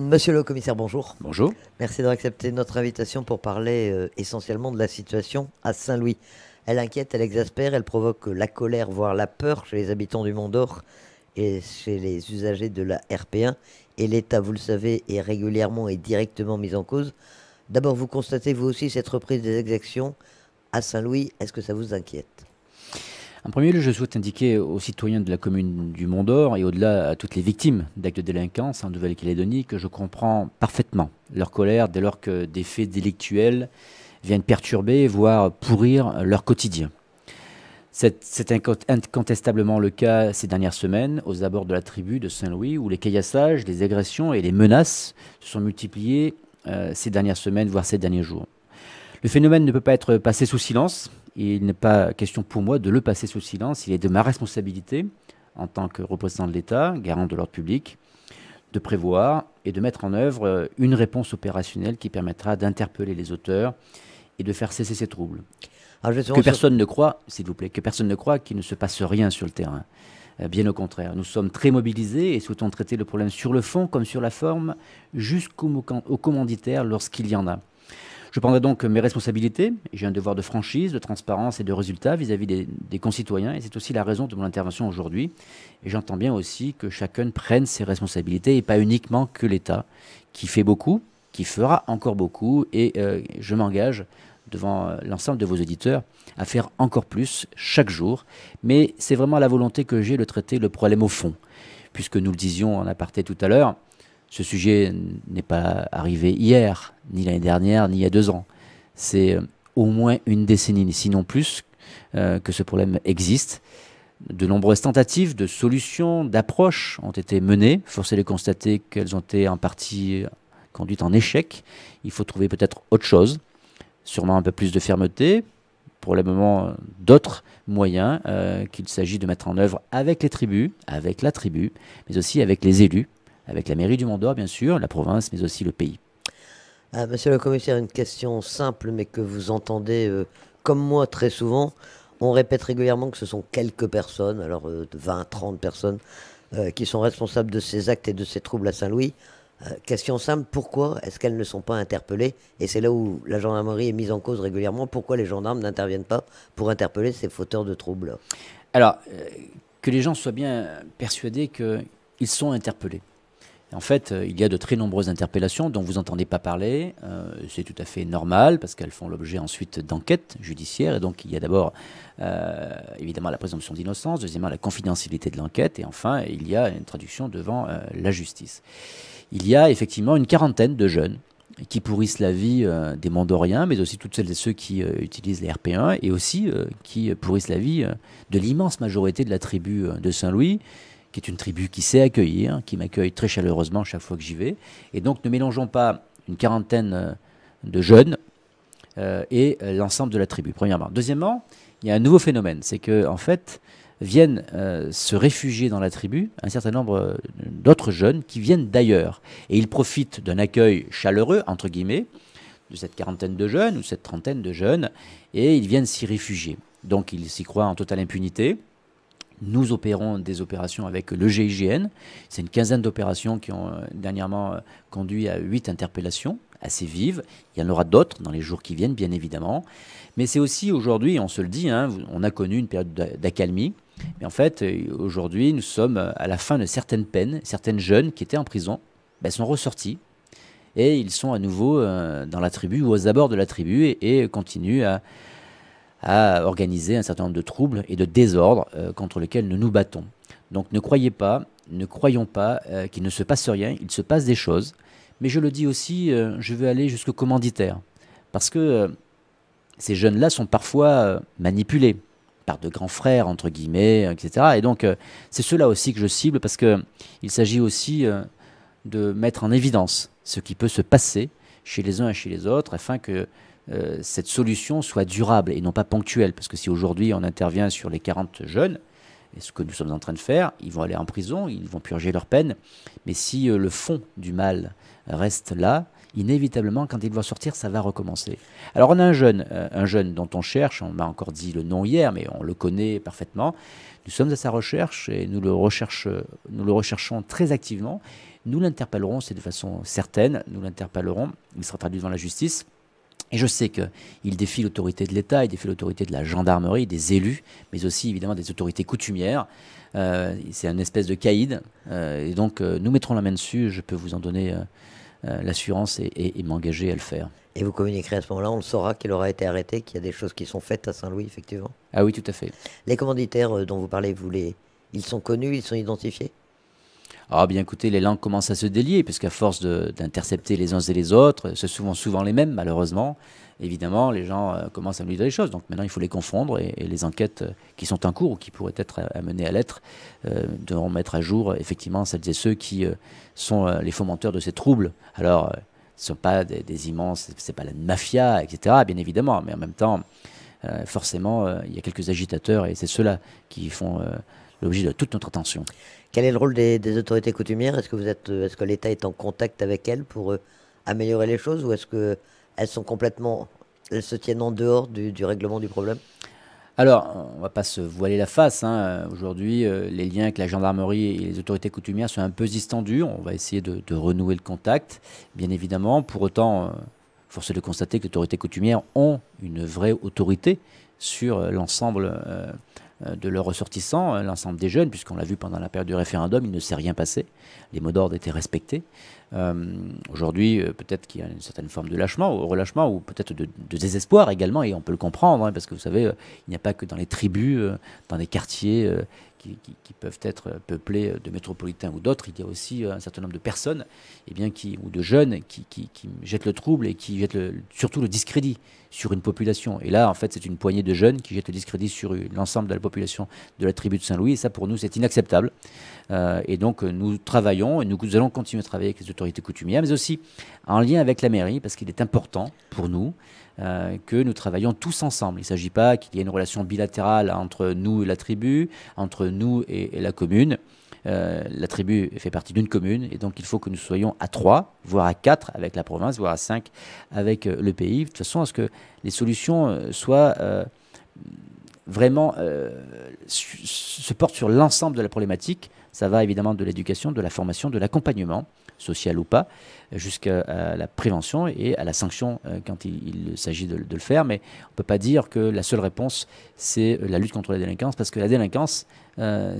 Monsieur le commissaire, bonjour. Bonjour. Merci d'avoir accepté notre invitation pour parler euh, essentiellement de la situation à Saint-Louis. Elle inquiète, elle exaspère, elle provoque la colère, voire la peur chez les habitants du Mont d'Or et chez les usagers de la RP1. Et l'État, vous le savez, est régulièrement et directement mis en cause. D'abord, vous constatez vous aussi cette reprise des exactions à Saint-Louis. Est-ce que ça vous inquiète en premier lieu, je souhaite indiquer aux citoyens de la commune du Mont-d'Or et au-delà à toutes les victimes d'actes de délinquance en Nouvelle-Calédonie que je comprends parfaitement leur colère dès lors que des faits délictuels viennent perturber, voire pourrir leur quotidien. C'est incontestablement le cas ces dernières semaines aux abords de la tribu de Saint-Louis où les caillassages, les agressions et les menaces se sont multipliés euh, ces dernières semaines, voire ces derniers jours. Le phénomène ne peut pas être passé sous silence. il n'est pas question pour moi de le passer sous silence. Il est de ma responsabilité, en tant que représentant de l'État, garant de l'ordre public, de prévoir et de mettre en œuvre une réponse opérationnelle qui permettra d'interpeller les auteurs et de faire cesser ces troubles. que personne ne croit, s'il vous plaît, que personne ne croit qu'il ne se passe rien sur le terrain. Euh, bien au contraire, nous sommes très mobilisés et souhaitons traiter le problème sur le fond comme sur la forme, jusqu'au commanditaire lorsqu'il y en a. Je prendrai donc mes responsabilités. J'ai un devoir de franchise, de transparence et de résultat vis-à-vis des, concitoyens. Et c'est aussi la raison de mon intervention aujourd'hui. Et j'entends bien aussi que chacun prenne ses responsabilités et pas uniquement que l'État, qui fait beaucoup, qui fera encore beaucoup. Et euh, je m'engage devant euh, l'ensemble de vos auditeurs à faire encore plus chaque jour. Mais c'est vraiment la volonté que j'ai de traiter le problème au fond. Puisque nous le disions en aparté tout à l'heure, ce sujet n'est pas arrivé hier, ni l'année dernière, ni il y a deux ans. C'est euh, au moins une décennie, sinon plus, euh, que ce problème existe. De nombreuses tentatives de solutions, d'approches ont été menées. Force est de constater qu'elles ont été en partie euh, conduites en échec. Il faut trouver peut-être autre chose, sûrement un peu plus de fermeté, probablement d'autres moyens qu'il s'agit de mettre en œuvre avec les tribus, avec la tribu, mais aussi avec les élus, avec la mairie du Mont-d'Or, bien sûr, la province, mais aussi le pays. Ah, monsieur le commissaire, une question simple, mais que vous entendez, euh, comme moi, très souvent. On répète régulièrement que ce sont quelques personnes, alors 20, euh, 30 personnes, euh, qui sont responsables de ces actes et de ces troubles à Saint-Louis. question simple, pourquoi est-ce qu'elles ne sont pas interpellées Et c'est là où la gendarmerie est mise en cause régulièrement. Pourquoi les gendarmes n'interviennent pas pour interpeller ces fauteurs de troubles Alors, que les gens soient bien persuadés qu'ils sont interpellés. En fait, euh, il y a de très nombreuses interpellations dont vous n'entendez pas parler. Euh, c'est tout à fait normal parce qu'elles font l'objet ensuite d'enquêtes judiciaires. Et donc, il y a d'abord euh, évidemment la présomption d'innocence, deuxièmement la confidentialité de l'enquête, et enfin, il y a une traduction devant la justice. Il y a effectivement une quarantaine de jeunes qui pourrissent la vie des Mondoriens, mais aussi toutes celles et ceux qui utilisent les RP1, et aussi qui pourrissent la vie de l'immense majorité de la tribu de Saint-Louis, qui est une tribu qui sait accueillir, qui m'accueille très chaleureusement chaque fois que j'y vais. Et donc ne mélangeons pas une quarantaine euh, de jeunes euh, et euh, l'ensemble de la tribu, premièrement. Deuxièmement, il y a un nouveau phénomène, c'est que en fait viennent se réfugier dans la tribu un certain nombre d'autres jeunes qui viennent d'ailleurs. Et ils profitent d'un accueil chaleureux, entre guillemets, de cette quarantaine de jeunes ou cette trentaine de jeunes, et ils viennent s'y réfugier. Donc ils s'y croient en totale impunité. Nous opérons des opérations avec le GIGN. C'est une quinzaine d'opérations qui ont euh, dernièrement euh, conduit à huit interpellations assez vives. Il y en aura d'autres dans les jours qui viennent, bien évidemment. Mais c'est aussi aujourd'hui, on se le dit, hein, on a connu une période d'accalmie. Mais en fait, euh, aujourd'hui, nous sommes à la fin de certaines peines. Certaines jeunes qui étaient en prison ben, sont ressorties et ils sont à nouveau dans la tribu ou aux abords de la tribu et continuent à, à organiser un certain nombre de troubles et de désordres euh, contre lesquels nous nous battons. Donc ne croyez pas, ne croyons pas euh, qu'il ne se passe rien, il se passe des choses. Mais je le dis aussi, euh, je veux aller jusqu'au commanditaire. Parce que ces jeunes-là sont parfois manipulés par de grands frères, entre guillemets, etc. Et donc c'est cela aussi que je cible parce qu'il s'agit aussi de mettre en évidence ce qui peut se passer chez les uns et chez les autres afin que euh, cette solution soit durable et non pas ponctuelle. Parce que si aujourd'hui on intervient sur les 40 jeunes, et ce que nous sommes en train de faire, ils vont aller en prison, ils vont purger leur peine. Mais si euh, le fond du mal reste là, inévitablement, quand ils vont sortir, ça va recommencer. Alors on a un jeune, euh, un jeune dont on cherche, on m'a encore dit le nom hier, mais on le connaît parfaitement. Nous sommes à sa recherche et nous le, nous le recherchons très activement. Nous l'interpellerons, c'est de façon certaine, nous l'interpellerons, il sera traduit devant la justice. Et je sais qu'il défie l'autorité de l'État, il défie l'autorité de la gendarmerie, des élus, mais aussi évidemment des autorités coutumières. Euh, c'est une espèce de caïd. Euh, et donc euh, nous mettrons la main dessus, je peux vous en donner l'assurance et, m'engager à le faire. Et vous communiquerez à ce moment-là, on le saura qu'il aura été arrêté, qu'il y a des choses qui sont faites à Saint-Louis, effectivement. Ah oui, tout à fait. Les commanditaires dont vous parlez, vous ils sont connus, ils sont identifiés alors ah, bien écoutez, les langues commencent à se délier, puisqu'à force d'intercepter les uns et les autres, euh, ce sont souvent les mêmes, malheureusement. Évidemment, les gens euh, commencent à me dire les choses. Donc maintenant, il faut les confondre et, les enquêtes euh, qui sont en cours ou qui pourraient être amenées à l'être devront mettre à jour effectivement celles et ceux qui sont les fomenteurs de ces troubles. Alors, ce ne sont pas des, des immenses, ce n'est pas la mafia, etc., bien évidemment, mais en même temps, forcément, il y a quelques agitateurs et c'est ceux-là qui font l'objet de toute notre attention. Quel est le rôle des, autorités coutumières euh, Est-ce que, l'État est en contact avec elles pour euh, améliorer les choses ou est-ce qu'elles sont complètement. se tiennent en dehors du, règlement du problème alors, on ne va pas se voiler la face. Hein. Aujourd'hui, euh, les liens avec la gendarmerie et les autorités coutumières sont un peu distendus. On va essayer de, renouer le contact, bien évidemment. Pour autant, force est de constater que les autorités coutumières ont une vraie autorité sur l'ensemble euh, de leurs ressortissants, euh, l'ensemble des jeunes, puisqu'on l'a vu pendant la période du référendum, il ne s'est rien passé, les mots d'ordre étaient respectés. Euh, aujourd'hui, peut-être qu'il y a une certaine forme de lâchement, ou relâchement, ou peut-être de, désespoir également, et on peut le comprendre, hein, parce que vous savez, il n'y a pas que dans les tribus, dans les quartiers qui, peuvent être peuplés de métropolitains ou d'autres, il y a aussi euh, un certain nombre de personnes et eh bien, qui, ou de jeunes qui, qui, jettent le trouble et qui jettent surtout le discrédit sur une population. Et là, en fait, c'est une poignée de jeunes qui jettent le discrédit sur l'ensemble de la population de la tribu de Saint-Louis. Et ça, pour nous, c'est inacceptable. Euh, et donc, nous travaillons et nous, nous allons continuer à travailler avec les autorités coutumières, mais aussi en lien avec la mairie, parce qu'il est important pour nous euh, que nous travaillons tous ensemble. Il ne s'agit pas qu'il y ait une relation bilatérale entre nous et la tribu, entre nous et, la commune. Euh, la tribu fait partie d'une commune et donc il faut que nous soyons à trois, voire à quatre avec la province, voire à cinq avec euh, le pays, de façon à ce que les solutions soient vraiment euh, se porte sur l'ensemble de la problématique. Ça va évidemment de l'éducation, de la formation, de l'accompagnement, social ou pas, jusqu'à euh, la prévention et à la sanction euh, quand il, s'agit de, le faire. Mais on ne peut pas dire que la seule réponse, c'est la lutte contre la délinquance, parce que la délinquance, elle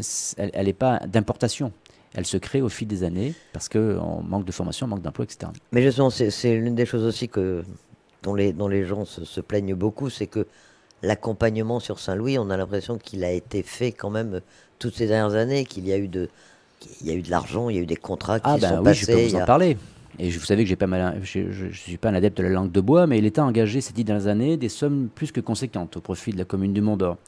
n'est pas d'importation elle se crée au fil des années parce qu'on manque de formation, on manque d'emploi, etc. Mais justement, c'est l'une des choses aussi que, dont, les, dont les gens se plaignent beaucoup, c'est que l'accompagnement sur Saint-Louis, on a l'impression qu'il a été fait quand même euh, toutes ces dernières années, qu'il y a eu de, il y eu de l'argent, il y a eu des contrats qui ah ben Je peux vous en parler. Et vous savez que j'ai pas mal, je, ne suis pas un adepte de la langue de bois, mais l'État a engagé ces dix dernières années des sommes plus que conséquentes au profit de la commune du Mont-d'Or.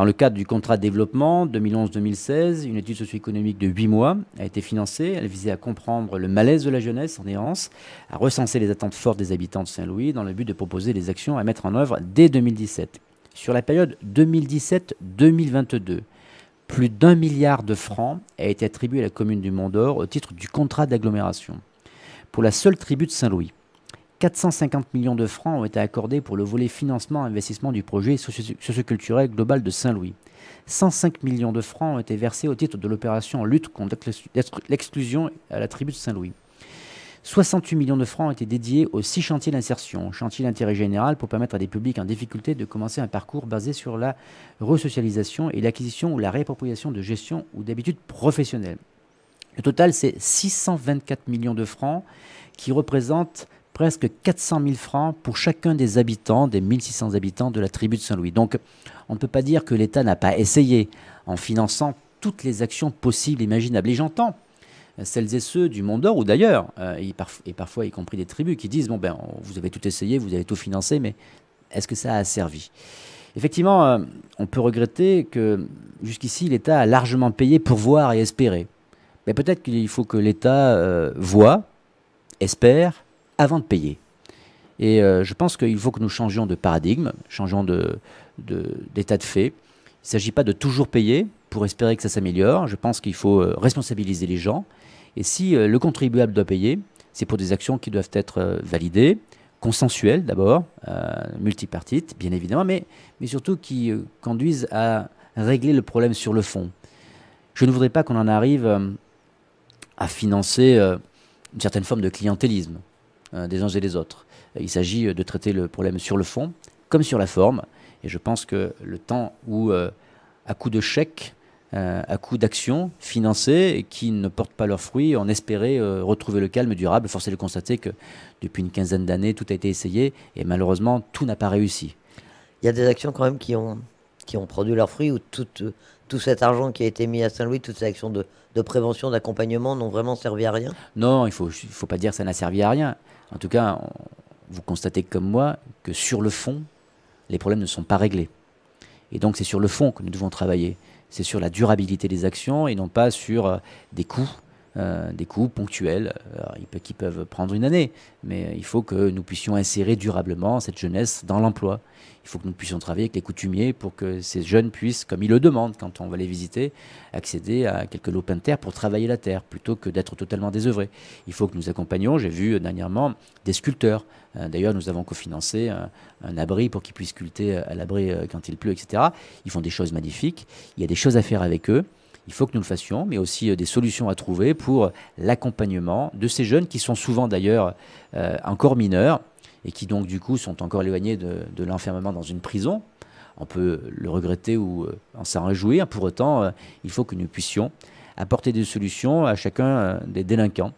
Dans le cadre du contrat de développement 2011-2016, une étude socio-économique de 8 mois a été financée. Elle visait à comprendre le malaise de la jeunesse en néance, à recenser les attentes fortes des habitants de Saint-Louis dans le but de proposer des actions à mettre en œuvre dès 2017. Sur la période 2017-2022, plus d'un milliard de francs a été attribué à la commune du Mont-d'Or au titre du contrat d'agglomération pour la seule tribu de Saint-Louis. 450 millions de francs ont été accordés pour le volet financement-investissement du projet socioculturel global de Saint-Louis. 105 millions de francs ont été versés au titre de l'opération Lutte contre l'exclusion à la tribu de Saint-Louis. 68 millions de francs ont été dédiés aux six chantiers d'insertion, chantiers d'intérêt général pour permettre à des publics en difficulté de commencer un parcours basé sur la resocialisation et l'acquisition ou la réappropriation de gestion ou d'habitudes professionnelles. Le total, c'est 624 millions de francs qui représentent presque 400 000 francs pour chacun des habitants, des 1600 habitants de la tribu de Saint-Louis. Donc on ne peut pas dire que l'État n'a pas essayé en finançant toutes les actions possibles, imaginables. Et j'entends euh, celles et ceux du monde d'Or ou d'ailleurs, euh, et, et, parfois y compris des tribus, qui disent, bon ben vous avez tout essayé, vous avez tout financé, mais est-ce que ça a servi Effectivement, euh, on peut regretter que jusqu'ici l'État a largement payé pour voir et espérer. Mais peut-être qu'il faut que l'État voit, espère, avant de payer. Et euh, je pense qu'il faut que nous changions de paradigme, changeons d'état de, de, fait. Il ne s'agit pas de toujours payer pour espérer que ça s'améliore. Je pense qu'il faut euh, responsabiliser les gens. Et si euh, le contribuable doit payer, c'est pour des actions qui doivent être validées, consensuelles d'abord, multipartites bien évidemment, mais, mais surtout qui conduisent à régler le problème sur le fond. Je ne voudrais pas qu'on en arrive à financer une certaine forme de clientélisme. Euh, des uns et des autres. Euh, il s'agit euh, de traiter le problème sur le fond comme sur la forme. Et je pense que le temps où, à coup de chèques, à coup d'actions financées et qui ne portent pas leurs fruits, on espérait retrouver le calme durable, force est de constater que depuis une quinzaine d'années, tout a été essayé et malheureusement, tout n'a pas réussi. Il y a des actions quand même qui ont, qui ont produit leurs fruits ou toutes tout cet argent qui a été mis à Saint-Louis, toutes ces actions de, prévention, d'accompagnement n'ont vraiment servi à rien Non, il ne faut, pas dire que ça n'a servi à rien. En tout cas, vous constatez comme moi que sur le fond, les problèmes ne sont pas réglés. Et donc c'est sur le fond que nous devons travailler. C'est sur la durabilité des actions et non pas sur euh, des coûts euh, des coûts ponctuels euh, qui peuvent prendre une année, mais euh, il faut que nous puissions insérer durablement cette jeunesse dans l'emploi. Il faut que nous puissions travailler avec les coutumiers pour que ces jeunes puissent, comme ils le demandent quand on va les visiter, accéder à quelques lopins de terre pour travailler la terre plutôt que d'être totalement désœuvrés. Il faut que nous accompagnions, j'ai vu dernièrement, des sculpteurs. D'ailleurs, nous avons cofinancé un, un abri pour qu'ils puissent sculpter à l'abri quand il pleut, etc. Ils font des choses magnifiques. Il y a des choses à faire avec eux. Il faut que nous le fassions, mais aussi euh, des solutions à trouver pour l'accompagnement de ces jeunes qui sont souvent d'ailleurs euh, encore mineurs et qui donc du coup sont encore éloignés de, l'enfermement dans une prison. On peut le regretter ou euh, en s'en réjouir. Pour autant, il faut que nous puissions apporter des solutions à chacun des délinquants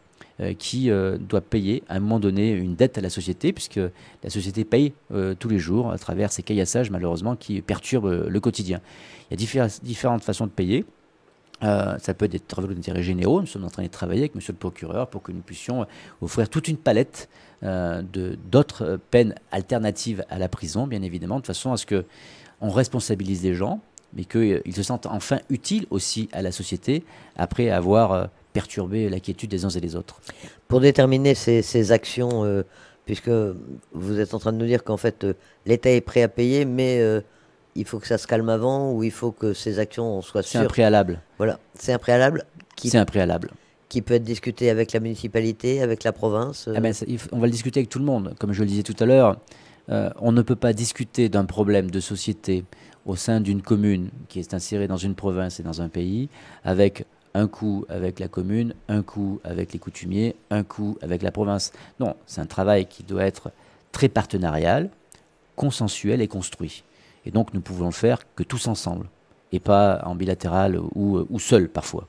qui doit payer à un moment donné une dette à la société, puisque la société paye tous les jours à travers ces caillassages malheureusement qui perturbent le quotidien. Il y a différentes façons de payer. Euh, ça peut être des travaux d'intérêt généraux. Nous sommes en train de travailler avec Monsieur le procureur pour que nous puissions euh, offrir toute une palette euh, d'autres euh, peines alternatives à la prison, bien évidemment, de façon à ce que on responsabilise les gens, mais qu'ils se sentent enfin utiles aussi à la société après avoir perturbé l'inquiétude des uns et des autres. Pour déterminer ces, ces actions, puisque vous êtes en train de nous dire qu'en fait l'État est prêt à payer, mais il faut que ça se calme avant ou il faut que ces actions soient sûres. C'est un préalable. Voilà, c'est un préalable. C'est un préalable. Qui peut être discuté avec la municipalité, avec la province. Euh. Eh ben, on va le discuter avec tout le monde. Comme je le disais tout à l'heure, euh, on ne peut pas discuter d'un problème de société au sein d'une commune qui est insérée dans une province et dans un pays avec un coup avec la commune, un coup avec les coutumiers, un coup avec la province. Non, c'est un travail qui doit être très partenarial, consensuel et construit. Et donc, nous pouvons le faire que tous ensemble, et pas en bilatéral ou, ou seul parfois.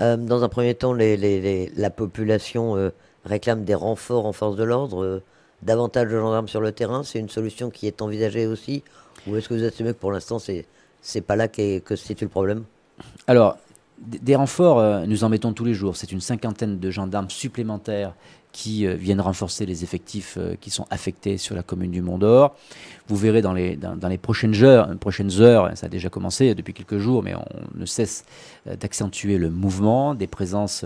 Euh, dans un premier temps, les, la population euh, réclame des renforts en force de l'ordre, euh, davantage de gendarmes sur le terrain. C'est une solution qui est envisagée aussi Ou est-ce que vous assumez que pour l'instant, c'est n'est pas là que se situe le problème Alors, des renforts, euh, nous en mettons tous les jours. C'est une cinquantaine de gendarmes supplémentaires qui euh, viennent renforcer les effectifs euh, qui sont affectés sur la commune du Mont-d'Or. Vous verrez dans les, prochaines, heures, ça a déjà commencé depuis quelques jours, mais on ne cesse d'accentuer le mouvement, des présences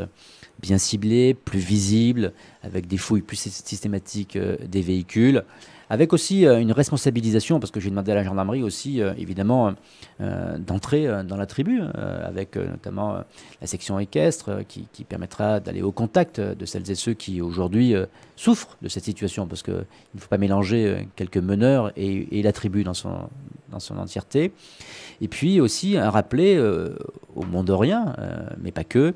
bien ciblées, plus visibles, avec des fouilles plus systématiques des véhicules avec aussi euh, une responsabilisation, parce que j'ai demandé à la gendarmerie aussi, euh, évidemment, euh, d'entrer dans la tribu, avec notamment la section équestre, qui, permettra d'aller au contact de celles et ceux qui aujourd'hui souffrent de cette situation, parce qu'il ne faut pas mélanger quelques meneurs et, la tribu dans son, dans son entièreté. Et puis aussi un rappeler au au de rien, mais pas que,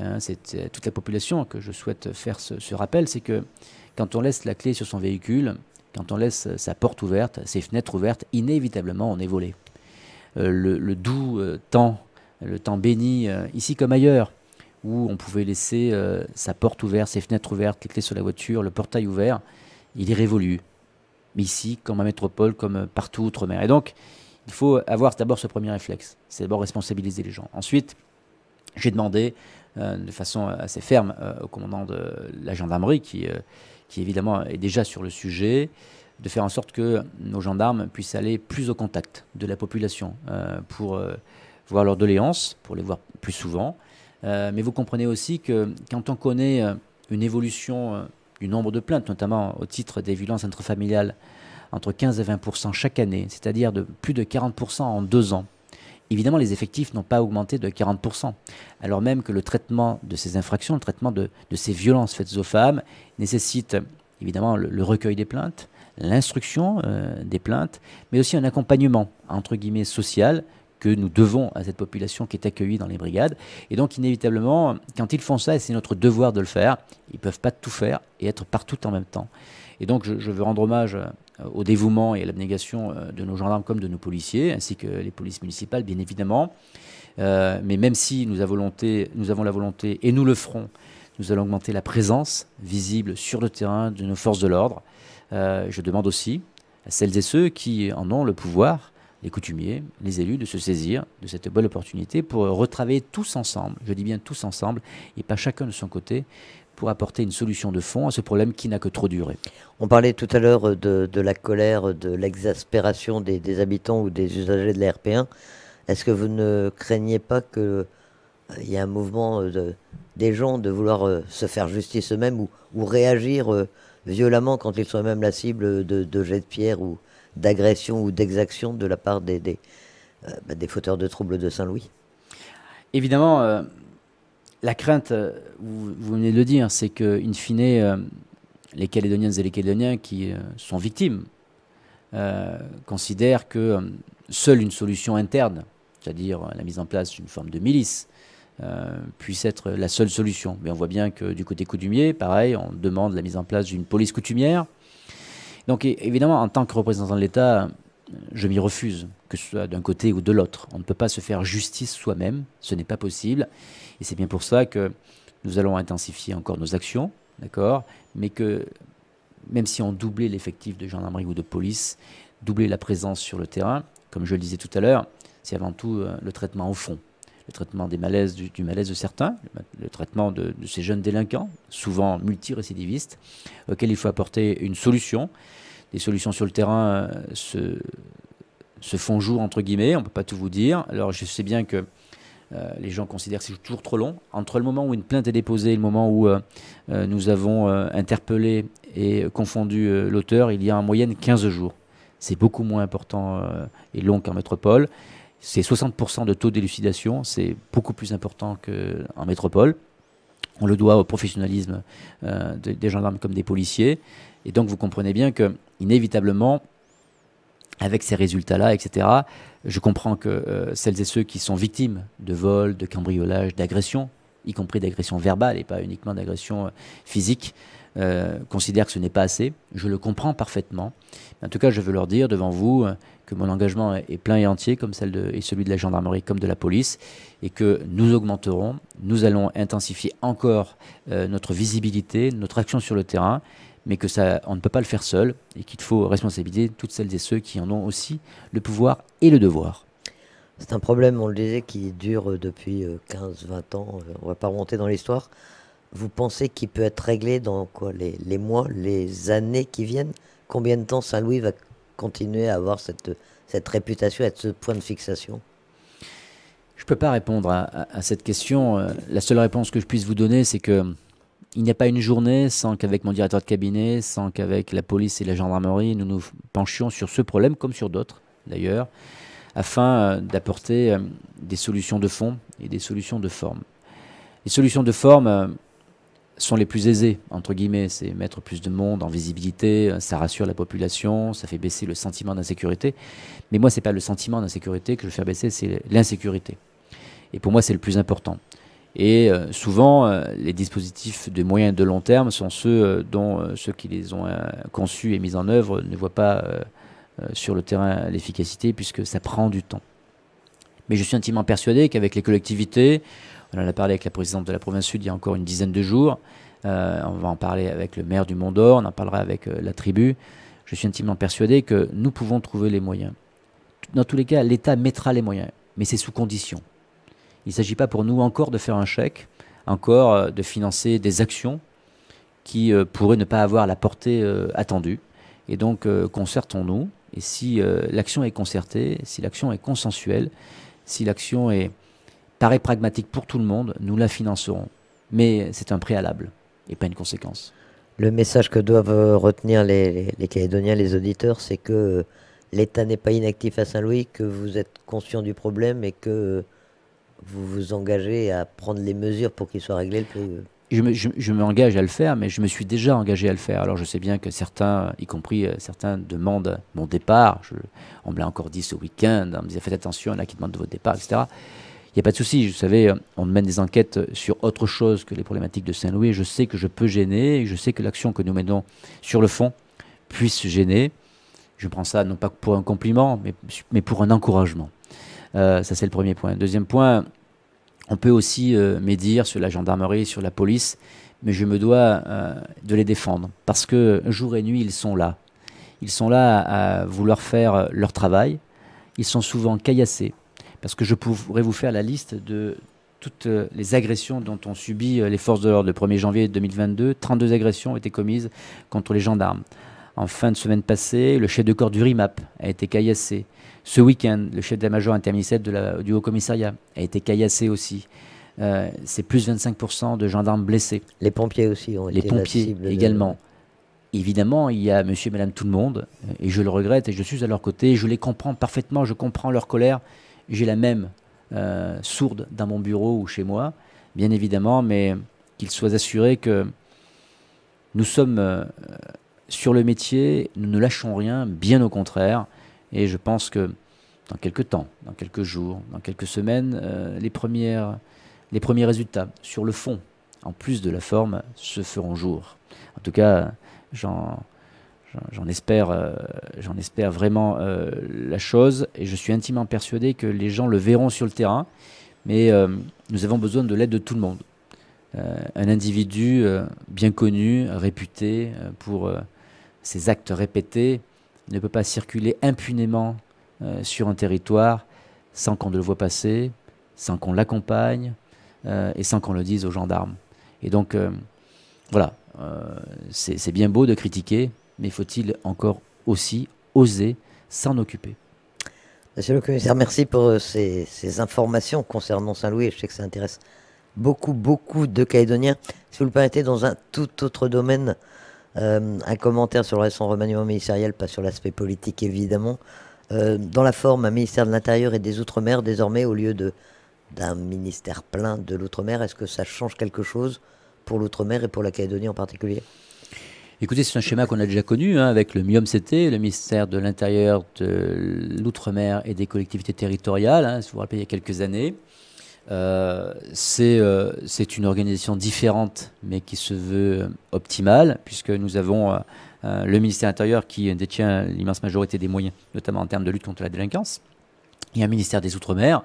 hein, c'est toute la population que je souhaite faire ce rappel, c'est que quand on laisse la clé sur son véhicule, quand on laisse euh, sa porte ouverte, ses fenêtres ouvertes, inévitablement on est volé. Euh, le, doux euh, temps, le temps béni, ici comme ailleurs, où on pouvait laisser sa porte ouverte, ses fenêtres ouvertes, les clés sur la voiture, le portail ouvert, il est révolu. Mais ici, comme à métropole, comme partout outre-mer. Et donc, il faut avoir d'abord ce premier réflexe. C'est d'abord responsabiliser les gens. Ensuite, j'ai demandé de façon assez ferme au commandant de la gendarmerie qui qui évidemment est déjà sur le sujet, de faire en sorte que nos gendarmes puissent aller plus au contact de la population euh, pour euh, voir leurs doléances, pour les voir plus souvent. Euh, mais vous comprenez aussi que quand on connaît une évolution du nombre de plaintes, notamment au titre des violences intrafamiliales, entre 15 et 20 chaque année, c'est-à-dire de plus de 40 en deux ans, évidemment, les effectifs n'ont pas augmenté de 40%, alors même que le traitement de ces infractions, le traitement de, ces violences faites aux femmes nécessite évidemment le, recueil des plaintes, l'instruction euh, des plaintes, mais aussi un accompagnement, entre guillemets, social que nous devons à cette population qui est accueillie dans les brigades. Et donc, inévitablement, quand ils font ça, et c'est notre devoir de le faire, ils ne peuvent pas tout faire et être partout en même temps. Et donc, je, je veux rendre hommage euh, au dévouement et à l'abnégation euh, de nos gendarmes comme de nos policiers, ainsi que les polices municipales, bien évidemment. Euh, mais même si nous, avons la volonté, et nous le ferons, nous allons augmenter la présence visible sur le terrain de nos forces de l'ordre. je demande aussi à celles et ceux qui en ont le pouvoir, les coutumiers, les élus, de se saisir de cette belle opportunité pour retravailler tous ensemble, je dis bien tous ensemble, et pas chacun de son côté, pour apporter une solution de fond à ce problème qui n'a que trop duré. On parlait tout à l'heure de, la colère, de l'exaspération des, habitants ou des usagers de la 1 Est-ce que vous ne craignez pas qu'il euh, y ait un mouvement euh, de, des gens de vouloir euh, se faire justice eux-mêmes ou, ou, réagir violemment quand ils sont même la cible de, jets de pierre ou d'agression ou d'exaction de la part des, des, bah, des fauteurs de troubles de Saint-Louis Évidemment, la crainte, euh, vous, venez de le dire, c'est que, fine, euh, les Calédoniennes et les Calédoniens qui euh, sont victimes considèrent que seule une solution interne, c'est-à-dire la mise en place d'une forme de milice, puisse être la seule solution. Mais on voit bien que du côté coutumier, pareil, on demande la mise en place d'une police coutumière. Donc évidemment, en tant que représentant de l'État, je m'y refuse, que ce soit d'un côté ou de l'autre. On ne peut pas se faire justice soi-même, ce n'est pas possible. Et c'est bien pour ça que nous allons intensifier encore nos actions, d'accord Mais que même si on doublait l'effectif de gendarmerie ou de police, doubler la présence sur le terrain, comme je le disais tout à l'heure, c'est avant tout euh, le traitement au fond. Le traitement des malaises, du, malaise de certains, le, traitement de, de, ces jeunes délinquants, souvent multirécidivistes, auxquels il faut apporter une solution les solutions sur le terrain euh, se, font jour, entre guillemets, on ne peut pas tout vous dire. Alors je sais bien que euh, les gens considèrent que c'est toujours trop long. Entre le moment où une plainte est déposée et le moment où euh, nous avons interpellé et confondu l'auteur, il y a en moyenne 15 jours. C'est beaucoup moins important et long qu'en métropole. C'est 60% de taux d'élucidation, c'est beaucoup plus important qu'en métropole. On le doit au professionnalisme des gendarmes comme des policiers. Et donc vous comprenez bien que, inévitablement, avec ces résultats-là, etc., je comprends que euh, celles et ceux qui sont victimes de vols, de cambriolages, d'agressions, y compris d'agressions verbales et pas uniquement d'agressions euh, physiques, euh, considèrent que ce n'est pas assez. Je le comprends parfaitement. En tout cas, je veux leur dire devant vous que mon engagement est plein et entier, comme celui de la gendarmerie, comme de la police, et que nous augmenterons, nous allons intensifier encore notre visibilité, notre action sur le terrain, mais que ça, on ne peut pas le faire seul et qu'il faut responsabiliser toutes celles et ceux qui en ont aussi le pouvoir et le devoir. C'est un problème, on le disait, qui dure depuis 15-20 euh, ans. Euh, on ne va pas remonter dans l'histoire. Vous pensez qu'il peut être réglé dans quoi les, mois, les années qui viennent Combien de temps Saint-Louis va continuer à avoir cette, cette réputation, à ce point de fixation Je ne peux pas répondre à cette question. Euh, la seule réponse que je puisse vous donner, c'est que il n'y a pas une journée sans qu'avec mon directeur de cabinet, sans qu'avec la police et la gendarmerie, nous nous penchions sur ce problème, comme sur d'autres d'ailleurs, afin euh, d'apporter euh, des solutions de fond et des solutions de forme. Les solutions de forme euh, sont les plus aisées, entre guillemets, c'est mettre plus de monde en visibilité, ça rassure la population, ça fait baisser le sentiment d'insécurité. Mais moi, ce n'est pas le sentiment d'insécurité que je veux faire baisser, c'est l'insécurité. Et pour moi, c'est le plus important. Et euh, souvent, euh, les dispositifs de moyens et de long terme sont ceux euh, dont ceux qui les ont conçus et mis en œuvre ne voient pas sur le terrain l'efficacité, puisque ça prend du temps. Mais je suis intimement persuadé qu'avec les collectivités, on en a parlé avec la présidente de la province sud il y a encore une dizaine de jours, on va en parler avec le maire du Mont d'Or, on en parlera avec la tribu. Je suis intimement persuadé que nous pouvons trouver les moyens. Dans tous les cas, l'État mettra les moyens, mais c'est sous condition. Il ne s'agit pas pour nous encore de faire un chèque, encore euh, de financer des actions qui euh, pourraient ne pas avoir la portée euh, attendue. Et donc, concertons-nous. Et si l'action est concertée, si l'action est consensuelle, si l'action est paraît pragmatique pour tout le monde, nous la financerons. Mais c'est un préalable et pas une conséquence. Le message que doivent retenir les, les Calédoniens, les auditeurs, c'est que l'État n'est pas inactif à Saint-Louis, que vous êtes conscient du problème et que vous vous engagez à prendre les mesures pour qu'il soit réglé le plus. Euh je, m'engage à le faire, mais je me suis déjà engagé à le faire. Alors je sais bien que certains, y compris euh, certains, demandent mon départ. Je, on me l'a encore dit ce week-end, on me disait faites attention, il y en a qui demandent de votre départ, etc. Il n'y a pas de souci, vous savez, on mène des enquêtes euh, sur autre chose que les problématiques de Saint-Louis. Je sais que je peux gêner, je sais que l'action que nous menons sur le fond puisse gêner. Je prends ça non pas pour un compliment, mais, mais pour un encouragement. Euh, ça, c'est le premier point. Deuxième point, on peut aussi euh, médire sur la gendarmerie, sur la police, mais je me dois euh, de les défendre parce que jour et nuit, ils sont là. Ils sont là à vouloir faire leur travail. Ils sont souvent caillassés. Parce que je pourrais vous faire la liste de toutes les agressions dont ont subi les forces de l'ordre. Le 1er janvier 2022, 32 agressions ont été commises contre les gendarmes. En fin de semaine passée, le chef de corps du RIMAP a été caillassé. Ce week-end, le chef de la major interministériel de du Haut-Commissariat a été caillassé aussi. Euh, c'est plus 25% de gendarmes blessés. Les pompiers aussi ont Les été pompiers Les pompiers également. Évidemment, il y a monsieur et madame tout le monde, euh, et je le regrette, et je suis à leur côté, je les comprends parfaitement, je comprends leur colère. J'ai la même euh, sourde dans mon bureau ou chez moi, bien évidemment, mais qu'ils soient assurés que nous sommes sur le métier, nous ne lâchons rien, bien au contraire. Et je pense que dans quelques temps, dans quelques jours, dans quelques semaines, euh, les, premières, les premiers résultats sur le fond, en plus de la forme, se feront jour. En tout cas, j'en, espère, euh, j'en espère vraiment euh, la chose et je suis intimement persuadé que les gens le verront sur le terrain. Mais nous avons besoin de l'aide de tout le monde. un individu bien connu, réputé pour ces actes répétés ne peut pas circuler impunément euh, sur un territoire sans qu'on le voit passer, sans qu'on l'accompagne euh, et sans qu'on le dise aux gendarmes. Et donc, euh, voilà, c'est bien beau de critiquer, mais faut-il encore aussi oser s'en occuper Monsieur le commissaire, merci pour ces, ces informations concernant Saint-Louis. Je sais que ça intéresse beaucoup, beaucoup de Calédoniens. Si vous le permettez, dans un tout autre domaine, euh, un commentaire sur le récent remaniement ministériel, pas sur l'aspect politique évidemment. Euh, dans la forme, un ministère de l'Intérieur et des Outre-mer désormais au lieu de d'un ministère plein de l'Outre-mer. Est-ce que ça change quelque chose pour l'Outre-mer et pour la Calédonie en particulier Écoutez, c'est un schéma qu'on a déjà connu hein, avec le CT, le ministère de l'Intérieur, de l'Outre-mer et des collectivités territoriales. Hein, si vous vous rappelez, il y a quelques années. Euh, euh, c'est une organisation différente, mais qui se veut euh, optimale, puisque nous avons le ministère intérieur qui détient l'immense majorité des moyens, notamment en termes de lutte contre la délinquance, et un ministère des Outre-mer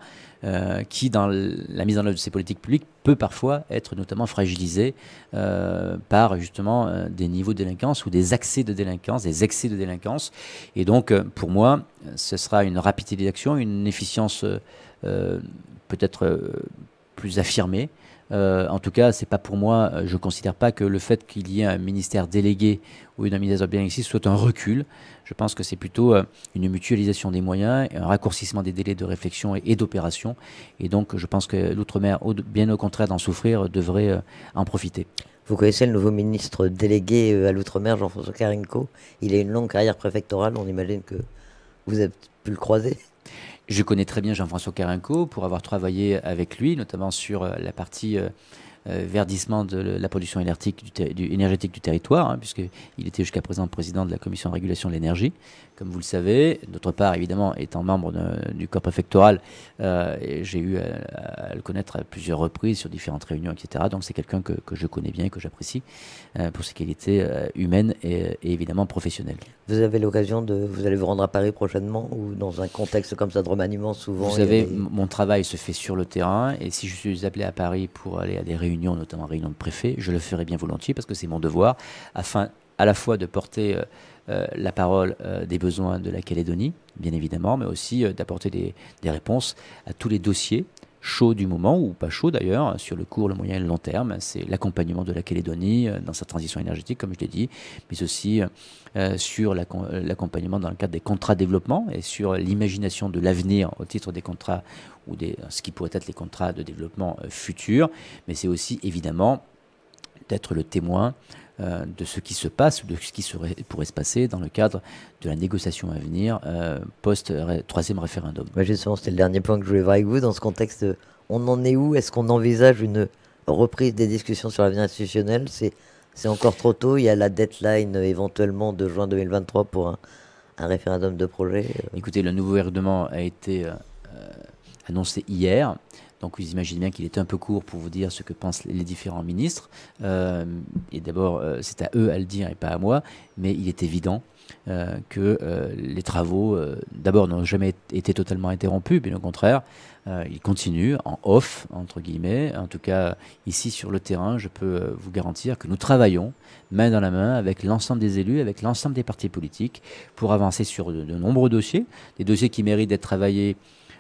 qui, dans la mise en œuvre de ces politiques publiques, peut parfois être notamment fragilisé par justement des niveaux de délinquance ou des accès de délinquance, des excès de délinquance. Et donc, pour moi, ce sera une rapidité d'action, une efficience euh, peut-être euh, plus affirmé. Euh, en tout cas, c'est pas pour moi. Je considère pas que le fait qu'il y ait un ministère délégué ou une administration bien ici soit un recul. Je pense que c'est plutôt une mutualisation des moyens, un raccourcissement des délais de réflexion et, d'opération. Et donc, je pense que l'outre-mer, bien au contraire d'en souffrir, devrait en profiter. Vous connaissez le nouveau ministre délégué à l'outre-mer, Jean-François Carinco Il a une longue carrière préfectorale. On imagine que vous avez pu le croiser. Je connais très bien Jean-François Carinco pour avoir travaillé avec lui, notamment sur euh, la partie euh, euh, verdissement de la production énergétique du, énergétique du territoire, hein, puisqu'il était jusqu'à présent président de la commission de régulation de l'énergie, comme vous le savez. D'autre part, évidemment, étant membre du corps préfectoral, j'ai eu à, le connaître à plusieurs reprises sur différentes réunions, etc. Donc c'est quelqu'un que, je connais bien, et que j'apprécie pour ses qualités humaines et évidemment professionnelles. Vous avez l'occasion de. Vous allez vous rendre à Paris prochainement ou dans un contexte comme ça de remaniement souvent Vous savez, mon travail se fait sur le terrain et si je suis appelé à Paris pour aller à des réunions, notamment réunions de préfets, je le ferai bien volontiers parce que c'est mon devoir afin à la fois de porter. Euh, euh, la parole euh, des besoins de la Calédonie, bien évidemment, mais aussi d'apporter des, réponses à tous les dossiers chaud du moment, ou pas chaud d'ailleurs, sur le court, le moyen et le long terme. C'est l'accompagnement de la Calédonie euh, dans sa transition énergétique, comme je l'ai dit, mais aussi euh, sur l'accompagnement dans le cadre des contrats de développement et sur l'imagination de l'avenir au titre des contrats ou des, ce qui pourrait être les contrats de développement euh, futurs. Mais c'est aussi évidemment d'être le témoin euh, de ce qui se passe, ou de ce qui serait, pourrait se passer dans le cadre de la négociation à venir euh, post-troisième référendum. justement, c'était le dernier point que je voulais voir avec vous. Dans ce contexte, euh, on en est où Est-ce qu'on envisage une reprise des discussions sur l'avenir institutionnel C'est encore trop tôt. Il y a la deadline éventuellement de juin 2023 pour un, référendum de projet. Écoutez, le nouveau règlement a été annoncé hier. Donc vous imaginez bien qu'il est un peu court pour vous dire ce que pensent les différents ministres. Euh, et d'abord, euh, c'est à eux à le dire et pas à moi, mais il est évident euh, que les travaux, d'abord, n'ont jamais été totalement interrompus, bien au contraire, ils continuent en off, entre guillemets. En tout cas, ici sur le terrain, je peux vous garantir que nous travaillons main dans la main avec l'ensemble des élus, avec l'ensemble des partis politiques, pour avancer sur de nombreux dossiers, des dossiers qui méritent d'être travaillés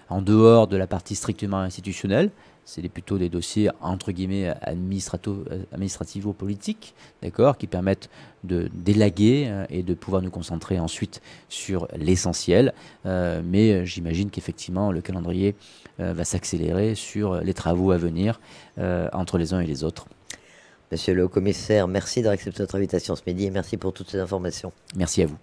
en dehors de la partie strictement institutionnelle. C'est plutôt des dossiers entre guillemets administrativo-politiques, d'accord, qui permettent de délaguer euh, et de pouvoir nous concentrer ensuite sur l'essentiel. Euh, mais j'imagine qu'effectivement le calendrier euh, va s'accélérer sur les travaux à venir entre les uns et les autres. Monsieur le commissaire, merci d'avoir accepté notre invitation ce midi et merci pour toutes ces informations. Merci à vous.